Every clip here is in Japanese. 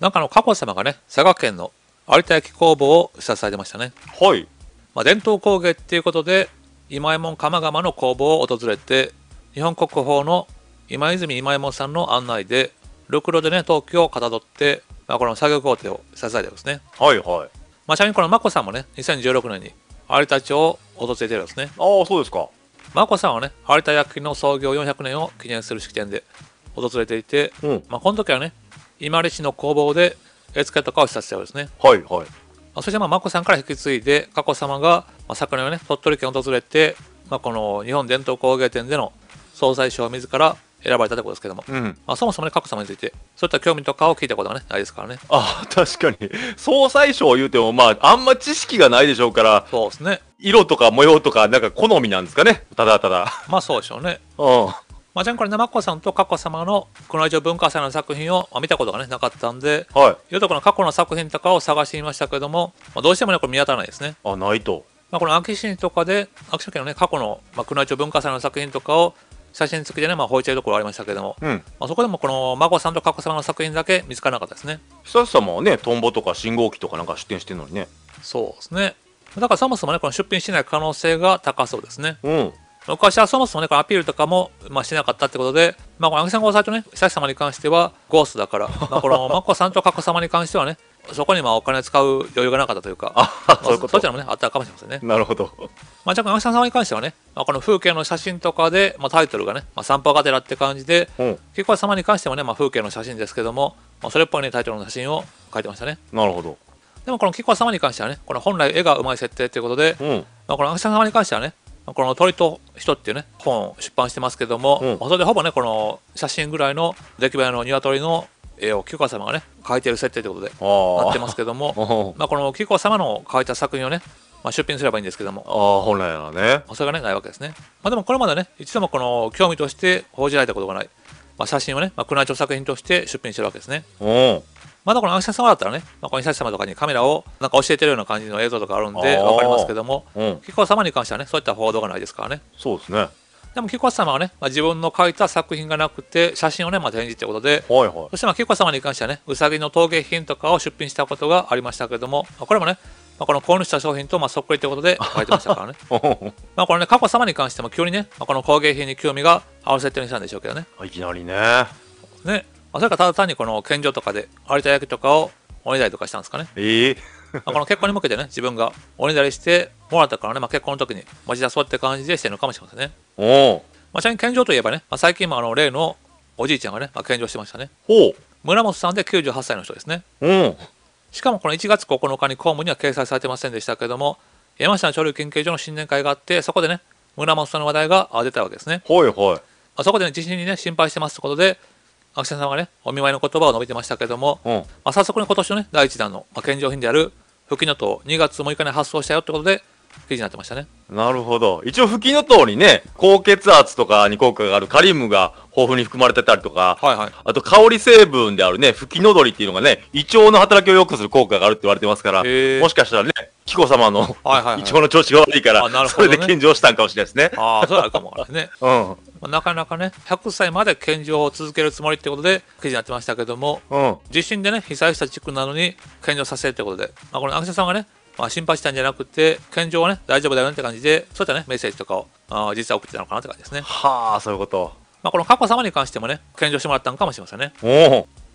なんかの佳子様がね佐賀県の有田焼工房を視察されてましたねはい、まあ、伝統工芸っていうことで今井門釜窯の工房を訪れて日本国宝の今泉今井門さんの案内でルクロでね陶器をかたどって、まあ、この作業工程を支えてるんですねはいはいまあ、ちなみにこの眞子さんもね2016年に有田町を訪れてるんですねああそうですか眞子さんはね有田焼の創業400年を記念する式典で訪れていて、うん、まあ、この時はね今市の工房で絵付けとかをしたそうですね。はいはい。そしてまあ眞子さんから引き継いで佳子さまが、まあ、昨年はね鳥取県を訪れて、まあ、この日本伝統工芸展での総裁賞を自ら選ばれたということですけども、うん、まあ、そもそもね佳子さまについてそういった興味とかを聞いたことがねないですからねあ確かに総裁賞を言うてもまああんま知識がないでしょうからそうですね色とか模様とかなんか好みなんですかねただただまあそうでしょうねうんまあ、ちなみにこれ、ね、マさんと佳子様の宮内庁文化祭の作品を、まあ、見たことが、ね、なかったんで、はい、よくこの過去の作品とかを探してみましたけども、まあ、どうしても、ね、これ見当たらないですね。あないと。まあ、この秋市とかで、秋市家の、ね、過去の、まあ、宮内庁文化祭の作品とかを写真付きでね、まあ、放置ところありましたけども、うん、まあ、そこでもこの眞子さんと佳子様の作品だけ見つからなかったですね。久志様はね、トンボとか信号機とかなんか出店してるのにね。そうですね。だからそもそもね、この出品しない可能性が高そうですね。うん。昔はそもそもね、このアピールとかも、まあ、してなかったってことで、まあ、このアンさんご最初ね、久様に関しては、ゴーストだから、まあ、このマコさんと佳子様に関してはね、そこにまあお金使う余裕がなかったというか、あそういうことそちらもね、あったかもしれませんね。なるほど。まあ、じゃあ、アンさん様に関してはね、まあ、この風景の写真とかで、まあ、タイトルがね、まあ、散歩がてらって感じで、うん、結構様に関してもね、まあ、風景の写真ですけども、まあ、それっぽいね、タイトルの写真を書いてましたね。なるほど。でもこの菊花様に関してはね、この本来絵がうまい設定ということで、うん、まあ、このアクさん様に関してはね、この鳥と人っていうね、本を出版してますけども、うん、それでほぼね、この写真ぐらいの出来栄えの鶏の絵を清川様がね、描いてる設定ということで、なってますけども、まあこの清川様の描いた作品をね、まあ、出品すればいいんですけども。ああ、本来はね。それがね、ないわけですね。まあでもこれまでね、一度もこの興味として報じられたことがない、まあ、写真をね、まあ、宮内庁作品として出品してるわけですね。まだこの暗記様だったらね、まあ、この久様とかにカメラをなんか教えてるような感じの映像とかあるんで分かりますけども、うん、様に関してはねそういった報道がないですからねそうですねでも菊川様はね、まあ、自分の描いた作品がなくて写真をね、まあ、展示ってことで、はいはい、そしてまあ菊川様に関してはねうさぎの陶芸品とかを出品したことがありましたけども、まあ、これもねまあ、この購入した商品とまあそっくりということで 書いてましたからね。まあこれね、佳子様に関しても急にね、まあ、この工芸品に興味が合わせてるんでしょうけどね。いきなりね。ね、あ、それかただ単にこの献上とかで有田焼とかをおねだりとかしたんですかね。ええー、この結婚に向けてね、自分がおねだりしてもらったからね、まあ、結婚の時に持ち出そうって感じでしてるのかもしれませんね。おお。まあ、ちなみに献上といえばね、まあ、最近もあの例のおじいちゃんがね、まあ、献上してましたね。ほう。村本さんで98歳の人ですね。しかもこの1月9日に公務には掲載されてませんでしたけども、山下の潮流研究所の新年会があって、そこでね、村本さんの話題が出たわけですね。はいはい。そこで、ね、地震にね、心配してますってことで、秋田さんがね、お見舞いの言葉を述べてましたけども、うん、まあ、早速に今年のね、第1弾の、まあ、献上品である、吹きのう2月6日に発送したよってことで、記事になってましたね。なるほど。一応、吹きの通りね、高血圧とかに効果があるカリウムが豊富に含まれてたりとか、はいはい、あと香り成分であるね、吹きのどりっていうのがね、胃腸の働きを良くする効果があるって言われてますから、もしかしたらね、紀子様の、い 胃腸の調子が悪いから、ね、それで献上したんかもしれないですね。ああ、そうなるかもですね。うん。なかなかね、100歳まで献上を続けるつもりってことで記事になってましたけども、うん、地震でね、被災した地区なのに献上させるってことで、まあ、この秋田さんがね、まあ、心配したんじゃなくて、健常はね、大丈夫だよねって感じで、そういったね、メッセージとかを、あ実は送ってたのかなって感じですね。はあ、そういうこと。まあ、この佳子さまに関してもね、献上してもらったのかもしれませんね。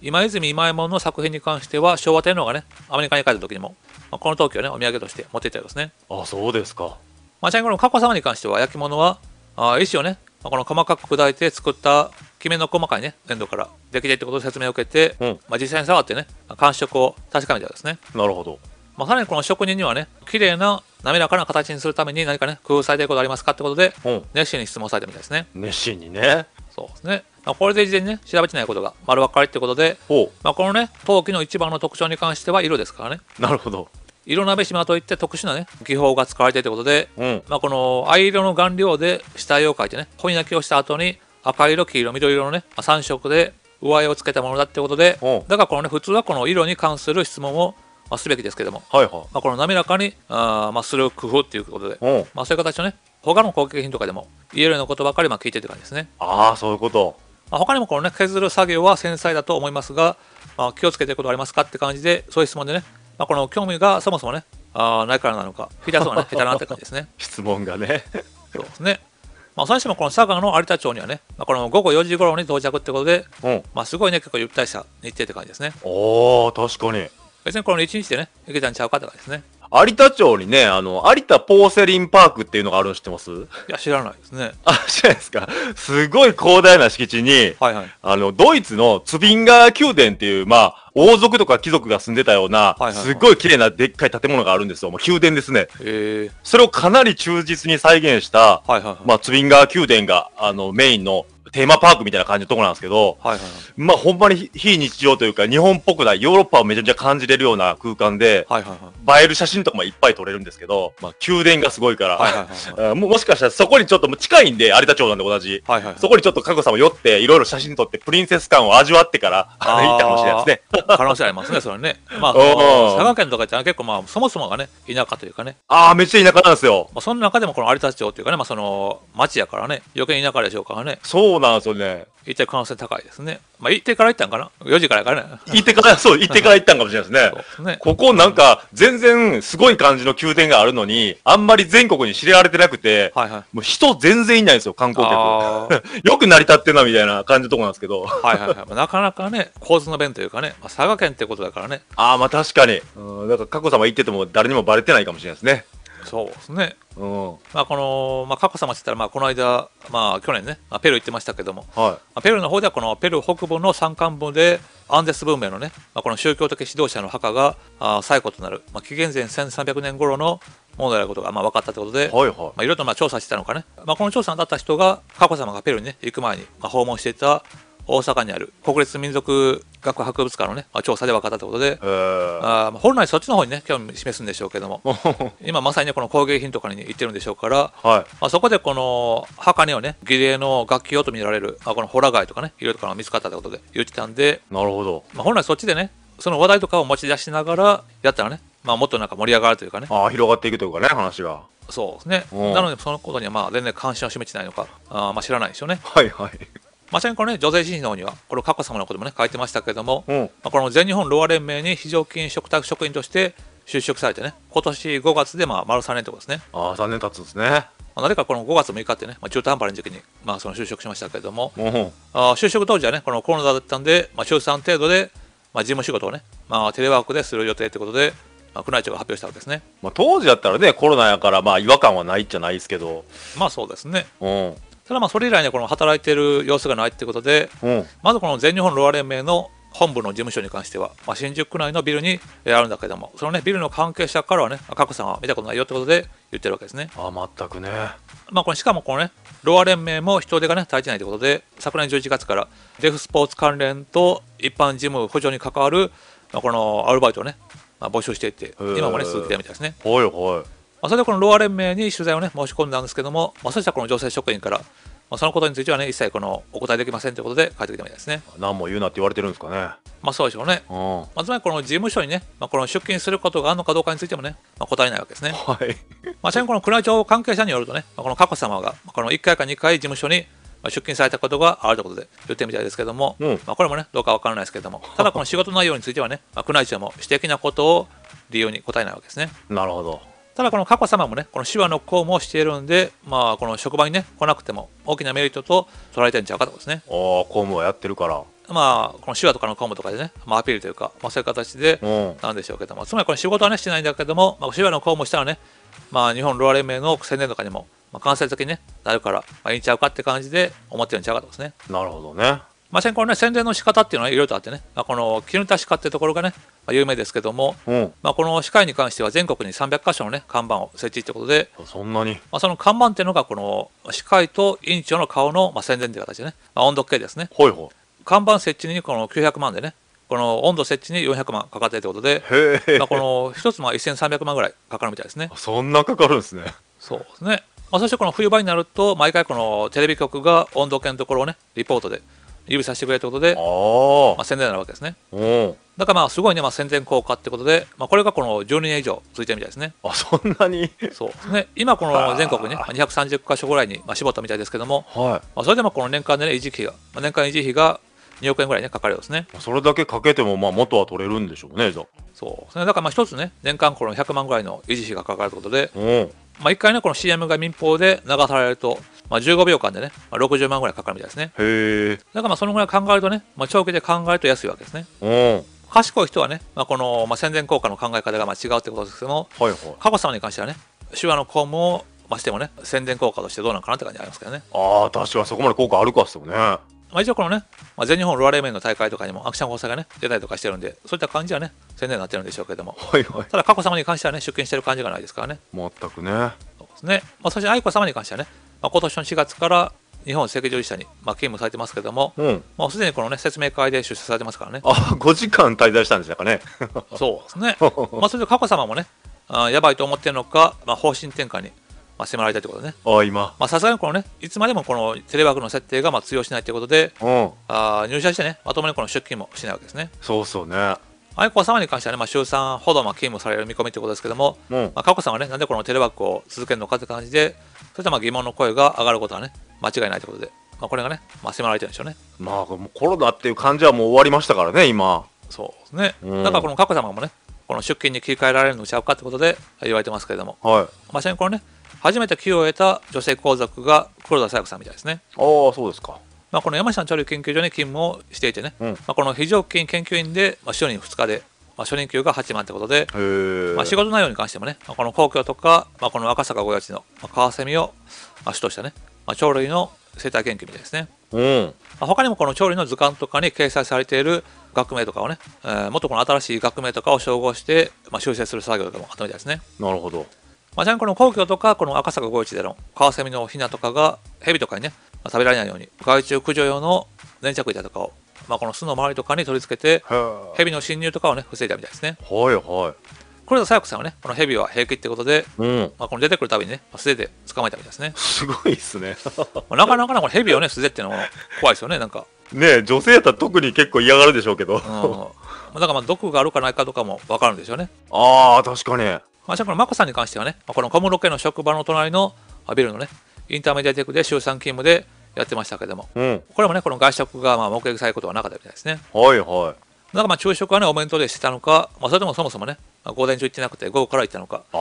今泉今右衛門の作品に関しては、昭和天皇がね、アメリカに帰った時にも、まあ、この陶器をね、お土産として持っていったようですね。あ、そうですか。まあ、ちなみにこの佳子さまに関しては、焼き物は、あ石をね、まあ、この細かく砕いて作ったきめの細かいね粘土からできていってことを説明を受けて、うん、まあ、実際に触ってね感触を確かめたようですねなるほどまあ、さらにこの職人にはね、綺麗な滑らかな形にするために何かね、工夫されていることありますかってことで、うん、熱心に質問されてみたいですね。熱心にね。そうですね。まあ、これで事前にね、調べてないことが丸分かりってことで、まあ、このね、陶器の一番の特徴に関しては色ですからね。なるほど。色鍋島といって特殊なね技法が使われているということで、うん、まあ、この藍色の顔料で下絵を描いてね本焼きをした後に赤色黄色緑色のね、まあ、3色で上絵をつけたものだってことで、うん、だからこのね普通はこの色に関する質問をまあ、すべきですけども、はいはまあ、この滑らかにあ、まあ、する工夫っていうことで、うんまあ、そういう形のね他の攻撃品とかでも言えるようなことばかりまあ聞いてる感じですねああそういうこと、まあ、他にもこのね削る作業は繊細だと思いますが、まあ、気をつけてることありますかって感じでそういう質問でね、まあ、この興味がそもそもねあないからなのかフィギュがね下手なって感じですね質問がねそうですねまあ、それにもこの佐賀の有田町にはね、まあ、この午後4時頃に到着ってことで、うん、まあ、すごいね結構ゆったりした日程って感じですねおー確かに別にこの1日でね、行けたんちゃうかとかですね。有田町にね、あの、有田ポーセリンパークっていうのがあるの知ってますいや、知らないですね。あ、知らないですか。すごい広大な敷地に、はいはい、あの、ドイツのツビンガー宮殿っていう、まあ、王族とか貴族が住んでたような、すごい綺麗なでっかい建物があるんですよ。もう宮殿ですね。えそれをかなり忠実に再現した、はいはいまあ、ツビンガー宮殿が、あの、メインのテーマパークみたいな感じのとこなんですけど、はいはいはい、まあほんまに非日常というか日本っぽくないヨーロッパをめちゃめちゃ感じれるような空間で、はいはいはい、映える写真とかもいっぱい撮れるんですけど、まあ、宮殿がすごいから、はいはいはい、もしかしたらそこにちょっと近いんで有田町なんで同じ、はいはいはい、そこにちょっと佳子さんも寄っていろいろ写真撮ってプリンセス感を味わってからいいかもしれないですね。可能性ありますねそれね。まあ佐賀県とかって結構まあそもそもがね田舎というかね。ああめっちゃ田舎なんですよ。まあ、その中でもこの有田町というかね、まあ、その町やからね余計田舎でしょうからね。そうなんですよね。行ってる可能性高いですね。まあ、行ってから行ったんかな ?4 時からかね。行ってから、そう、行ってから行ったんかもしれないですね。すねここなんか、全然すごい感じの宮殿があるのに、あんまり全国に知られてなくて、はいはい、もう人全然いないんですよ、観光客。よく成り立ってんな、みたいな感じのとこなんですけど。はいはいはい。まあ、なかなかね、構図の弁というかね、まあ、佐賀県ってことだからね。ああ、まあ確かに。うん、だから、佳子様行ってても誰にもバレてないかもしれないですね。そうですね、うんまあ、この、まあ、佳子さまって言ったら、まあ、この間、まあ、去年ね、まあ、ペルー行ってましたけども、はいまあ、ペルーの方ではこのペルー北部の山間部でアンデス文明のね、まあ、この宗教的指導者の墓があ最古となる、まあ、紀元前1300年頃のものであることがまあ分かったということで、はいはいまあ、いろいろとまあ調査してたのかね、まあ、この調査に当たった人が佳子さまがペルーに、ね、行く前にまあ訪問していた大阪にある国立民族学博物館のね、調査で分かったということで、えー、あ本来そっちの方にね興味示すんでしょうけども 今まさにねこの工芸品とかに行ってるんでしょうから、はい、まあ、そこでこの根をね儀礼の楽器用と見られる、まあ、このホラ貝とかねいとかが見つかったということで言ってたんでなるほど、まあ、本来そっちでねその話題とかを持ち出しながらやったらね、まあ、もっとなんか盛り上がるというかねあ広がっていくというかね話がそうですねなのでそのことにはまあ全然関心を示してないのかあまあ知らないでしょうねはいはいまさにこのね、女性の方には、これ、佳子さまのこともね、書いてましたけれども、うんまあ、この全日本ろうあ連盟に非常勤嘱託職員として就職されてね、今年5月でまあ丸3年とかですね。ああ、3年経つんですね。なぜかこの5月6日ってね、まあ、中途半端な時期に、まあ、その就職しましたけれども、うん、あ就職当時はね、このコロナだったんで、まあ、週3程度で、まあ、事務仕事をね、まあ、テレワークでする予定ということで、まあ、宮内庁が発表したわけですね、まあ、当時だったらね、コロナやから、まあ、違和感はないじゃないですけど、まあそうですね、うん、ただまあそれ以来ねこの働いてる様子がないってことで、うん、まずこの全日本ロア連盟の本部の事務所に関しては、まあ、新宿区内のビルにあるんだけどもそのねビルの関係者からはね格差さんは見たことないよってことで言ってるわけですねああ全くねまあこれしかもこのねロア連盟も人手がね足りてないということで昨年11月からデフスポーツ関連と一般事務補助に関わる、まあ、このアルバイトをね、まあ、募集していって今もね続けてるみたいですねはいはいまあ、それでこのローア連盟に取材をね、申し込んだんですけども、まあ、そしたらこの女性職員から、まあ、そのことについてはね、一切このお答えできませんということで返ってきたみたいですね。何も言うなって言われてるんですかね。まあそうでしょうね。うん、まあ、つまりこの事務所にね、まあ、この出勤することがあるのかどうかについてもね、まあ、答えないわけですね。はい。まあ、ちなみにこの宮内庁関係者によるとね、まあ、この佳子さまが、この1回か2回事務所に出勤されたことがあるということで言ってみたいですけども、うん、まあ、これもねどうかわからないですけどもただこの仕事内容についてはね、宮内庁も私的なことを理由に答えないわけですね。なるほど。ただこの佳子さまもね、この手話の公務をしているんで、まあこの職場にね、来なくても大きなメリットと捉えてんちゃうかとですね。ああ、公務はやってるから。まあ、この手話とかの公務とかでね、まあ、アピールというか、まあ、そういう形で、なんでしょうけども、つまりこの仕事はね、してないんだけども、まあ、手話の公務したらね、まあ、日本ロア連盟の宣伝とかにも、まあ、間接的にね、なるから、まあ、いいんちゃうかって感じで思ってるんちゃうかとですね。なるほどね。まあ、先行の、ね、宣伝の仕方っていうのはいろいろとあってね、まあ、この絹りしかっていうところがね、有名ですけども、うん、まあ、この歯科医に関しては全国に300か所の、ね、看板を設置ということでそんなに、まあ、その看板っていうのがこの歯科医と院長の顔の、まあ、宣伝という形でね、まあ、温度計ですねほいほい看板設置にこの900万でねこの温度設置に400万かかってるということで、まあ、この1つも1300万ぐらいかかるみたいですねそんなかかるんですねそうですね、まあ、そしてこの冬場になると毎回このテレビ局が温度計のところをねリポートで指さしてくれいうことで、まあ、宣伝なわけですね。だからまあすごいね、まあ、宣伝効果ってことで、まあ、これがこの12年以上続いてるみたいですね。あそんなにそうですね今この全国に、ね、230か所ぐらいにまあ絞ったみたいですけども、はいまあ、それでもこの年間でね維持費が、まあ、年間維持費が2億円ぐらいねかかるようですねそれだけかけてもまあ元は取れるんでしょうねじゃそうですねだからまあ一つね年間この100万ぐらいの維持費がかかるということで、うんまあ、1回ねこの CM が民放で流されるとまあ、15秒間でね、まあ、60万ぐらいかかるみたいですね。へだからまあそのぐらい考えるとね、まあ、長期で考えると安いわけですね。うん賢い人はね、まあ、この、まあ、宣伝効果の考え方がまあ違うってことですけども、はいはい、佳子さまに関してはね手話の公務をましてもね宣伝効果としてどうなのかなって感じありますけどねああ確かにそこまで効果あるかっすよねまあ、一応このね、まあ、全日本ロアレーメンの大会とかにもアクション交際がね出たりとかしてるんでそういった感じはね宣伝になってるんでしょうけども、はいはい、ただ佳子さまに関してはね出勤してる感じがないですからね全くねそうですね、まあ、そして愛子さまに関してはねまあ、今年の4月から日本赤十字社に、まあ、勤務されてますけども、うん、もうすでにこの、ね、説明会で出社されてますからね。あ5時間滞在したんでし うかね。そうですね。まあ、それで佳子さまもねあ、やばいと思ってるのか、まあ、方針転換に、まあ、迫られたということね。あ今。まあ、さすがにこのね、いつまでもこのテレワークの設定がまあ通用しないということで、うん、あ入社してね、まともにこの出勤もしないわけですね。そうそうね。愛子さまに関してはね、まあ、週3ほどまあ勤務される見込みということですけども、うん、まあ、佳子さんはね、なんでこのテレワークを続けるのかって感じで、そしいたまあ疑問の声が上がることはね、間違いないということで、まあ、これがね、まあ、迫られてるんでしょうね。まあ、もうコロナっていう感じはもう終わりましたからね、今。そうですね。うん、だからこの佳子さまもね、この出勤に切り替えられるのちゃうかってことで言われてますけれども、はい、まさにこのね、初めて給与を得た女性皇族が黒田清子さんみたいですね。ああ、そうですか。まあ、この山下調理研究所に勤務をしていてね、うん、まあ、この非常勤研究員で、まあ、初任2日で、まあ、初任給が8万ということで、まあ、仕事内容に関してもね、まあ、この皇居とか、まあ、この赤坂御用地の、まあ、カワセミを、まあ、主としたね、まあ、鳥類の生態研究みたいですね。うんまあ、他にもこの鳥類の図鑑とかに掲載されている学名とかをね、えー、もっとこの新しい学名とかを照合して、まあ、修正する作業とかもあったみたいですね。なるほど。まあ、ちなみにこの皇居とかこの赤坂御一でのカワセミのヒナとかがヘビとかにね、食べられないように害虫駆除用の粘着板とかを、まあ、この巣の周りとかに取り付けて蛇の侵入とかをね防いだみたいですねはいはいこれとサヤコさんはねこの蛇は平気ってことで、うん、まあ、この出てくるたびにね素手で捕まえたみたいですねすごいっすね なかなかなこの蛇をね素手っていうのは怖いですよねなんかね女性やったら特に結構嫌がるでしょうけど、うん、だからまあ毒があるかないかとかも分かるんでしょうねああ確かに、まあ、じゃこの眞子さんに関してはね、まあ、この小室家の職場の隣のビルのねインターメディアテックで週3勤務でやってましたけども、うん、これもねこの外食がまあ目撃されることはなかったみたいですねはいはいなんかまあ昼食はねお弁当でしてたのか、まあ、それともそもそもね、まあ、午前中行ってなくて午後から行ったのかあ、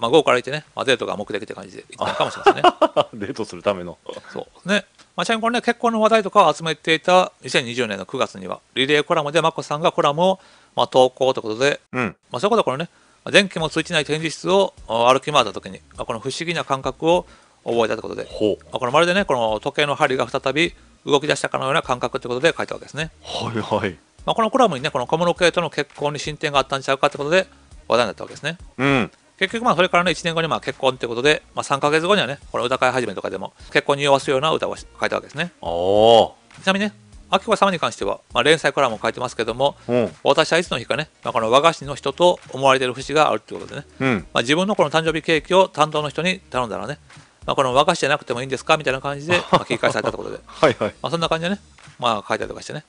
まあ、午後から行ってね、まあ、デートが目的って感じで行ったかもしれませんね デートするためのそうねまあ、ちなみにこれね結婚の話題とかを集めていた2020年の9月にはリレーコラムで眞子さんがコラムをまあ投稿ということで、うん、まあ、そういうことこれね電気もついてない展示室を歩き回った時に、まあ、この不思議な感覚を覚えたということでこれまるでねこの時計の針が再び動き出したかのような感覚ということで書いたわけですね。はいはいまあ、このコラムにねこの小室圭との結婚に進展があったんちゃうかということで話題になったわけですね。うん結局まあそれからね1年後にまあ結婚ということで、まあ、3か月後にはねこの歌会始めとかでも結婚に弱すような歌を書いたわけですねちなみにね秋子様に関しては、まあ、連載コラムを書いてますけども、うん、私はいつの日かね、まあ、この和菓子の人と思われている節があるということでね、うん、まあ、自分のこの誕生日ケーキを担当の人に頼んだらねまあ、この和菓子じゃなくてもいいんですかみたいな感じで、まあ、警戒されたということではい、はい、まあ、そんな感じでね、まあ、書いたりとかしてね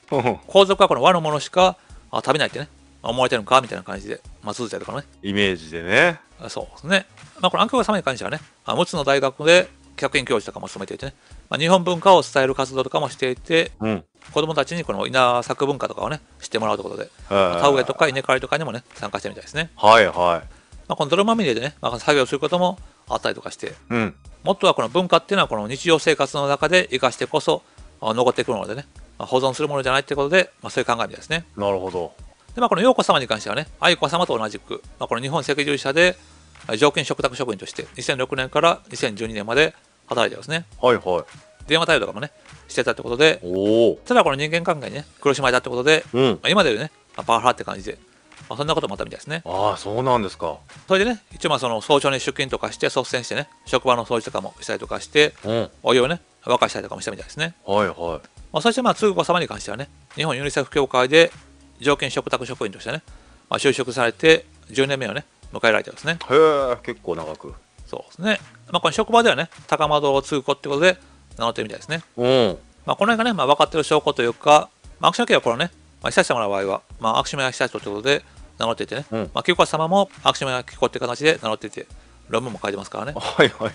皇族はこの和のものしかあ食べないってね思われてるのかみたいな感じで、まあ、続いたりとかねイメージでねそうですね、まあ、この暗黒様に関してはね陸奥の大学で客員教授とかも務めていてね、まあ、日本文化を伝える活動とかもしていて、うん、子供たちにこの稲作文化とかをね知ってもらうということで、まあ、田植えとか稲刈りとかにもね参加してるみたいですねはいはい、まあ、この泥まみれでね、まあ、作業することもあったりとかして、うん、もっとはこの文化っていうのはこの日常生活の中で生かしてこそ残ってくるのでね、まあ、保存するものじゃないってことで、まあ、そういう考えですね。なるほど。で、まあ、この洋子様に関してはね、愛子様と同じく、まあ、この日本赤十字社で常勤嘱託職員として2006年から2012年まで働いてますね。はいはい。電話対応とかもね、してたってことで、ただこの人間関係にね、苦しまれたってことで、うん、まあ、今でいうね、パワハラって感じで、まあ、そんなこともあったみたいですねああそうなんですかそれでね一応まあその早朝に出勤とかして率先してね職場の掃除とかもしたりとかして、うん、お湯をね沸かしたりとかもしたみたいですねはいはい、まあ、そしてまあ通子様に関してはね日本ユニセフ協会で条件嘱託職員としてね、まあ、就職されて10年目をね迎えられてですねへえ結構長くそうですね、まあ、この職場ではね高窓通子ってことで名乗ってるみたいですねうんまあ、この辺がね、まあ、分かってる証拠というか、まあ、アクション系はこのね、まあ、久様の場合は、まあ、アクション久人ということで名乗っていてね、うん、まあ、清川様もアクションやキって形で名乗っていて、論文も書いてますからね。はいはい。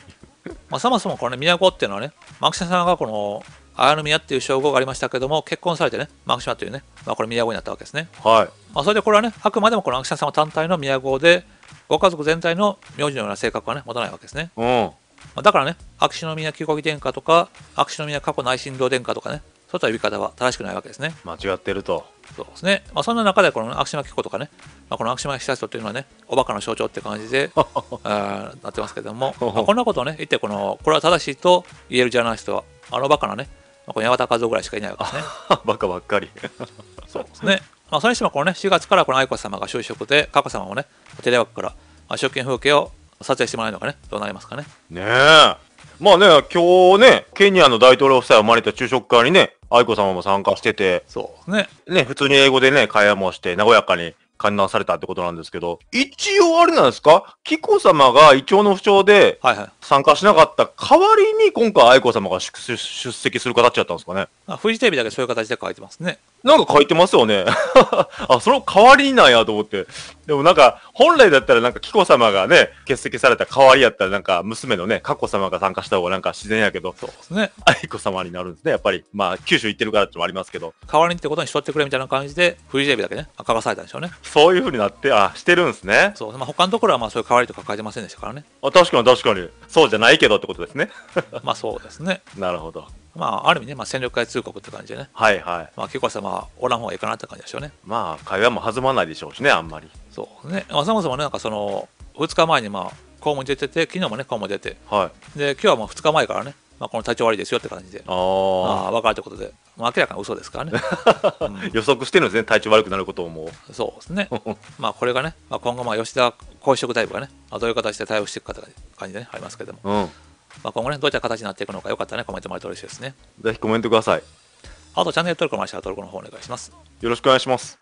まあ、そもそもこの、ね、都っていうのはね、マクシャさんがこの綾宮っていう称号がありましたけども、結婚されてね、マクシマというね、まあ、これ都になったわけですね。はい。まあ、それでこれはね、あくまでもこのマクシ様単体の都で、ご家族全体の名字のような性格はね、持たないわけですね。うん。だからね、秋篠宮旧国殿下とか、秋篠宮過去内親王殿下とかね、そういった呼び方は正しくないわけですね。間違ってると。そうですね。まあ、そんな中で、この悪島紀子とかね、まあ、この悪島紀人というのはね、おバカの象徴って感じで あなってますけども、まあ、こんなことをね、言ってこの、これは正しいと言えるジャーナリストは、あのバカなね、まあ、この八幡和夫ぐらいしかいないわけですね。バカばっかり。そうですね。まあ、それにしても、このね、4月からこの愛子さまが就職で、佳子さまもね、テレワークから、まあ、職券風景を撮影してもらえるのかね、どうなりますかね。ねえ。まあね、今日ね、ケニアの大統領夫妻を生まれた昼食会にね、愛子様も参加してて、そうね。ね、普通に英語でね、会話もして、和やかに観覧されたってことなんですけど、一応あれなんですか紀子様が胃腸の不調で参加しなかった代わりに今回愛子様が出席する形だったんですかねあフジテレビだけそういう形で書いてますね。なんか書いてますよね。あ、その代わりなんやと思って。でもなんか、本来だったらなんか、紀子様がね、欠席された代わりやったらなんか、娘のね、佳子様が参加した方がなんか自然やけど、そうですね。愛子様になるんですね、やっぱり。まあ、九州行ってるからってもありますけど。代わりにってことにしとってくれみたいな感じで、フリージェビだけね、明かされたんでしょうね。そういうふうになって、あ、してるんですね。そう、まあ、他のところはまあ、そういう代わりとか書いてませんでしたからね。あ、確かに確かに。そうじゃないけどってことですね。まあ、そうですね。なるほど。まあ、ある意味ね、まあ、戦力外通告って感じでね、はいはい。まあ、結構さ、まあ、おらん方がいいかなって感じでしょうね。まあ、会話も弾まないでしょうしね、あんまり。そうね、まあ、そもそもね、なんかその、2日前に、まあ、こうも出てて、昨日もね、こうも出て、はい。で、今日はもう2日前からね、まあ、この体調悪いですよって感じで、ああ分かるということで、まあ、明らかに嘘ですからね、うん、予測してるんですね、体調悪くなることをもう。そうですね、まあこれがね、まあ、今後、吉田公職タイプがね、どういう形で対応していくかという感じで、ね、ありますけれども、うん、まあ、今後ね、どういった形になっていくのか、よかったらね、コメントもらえて嬉しいですね。ぜひコメントください。あと、チャンネル登録もし登録の方お願いします。よろしくお願いします。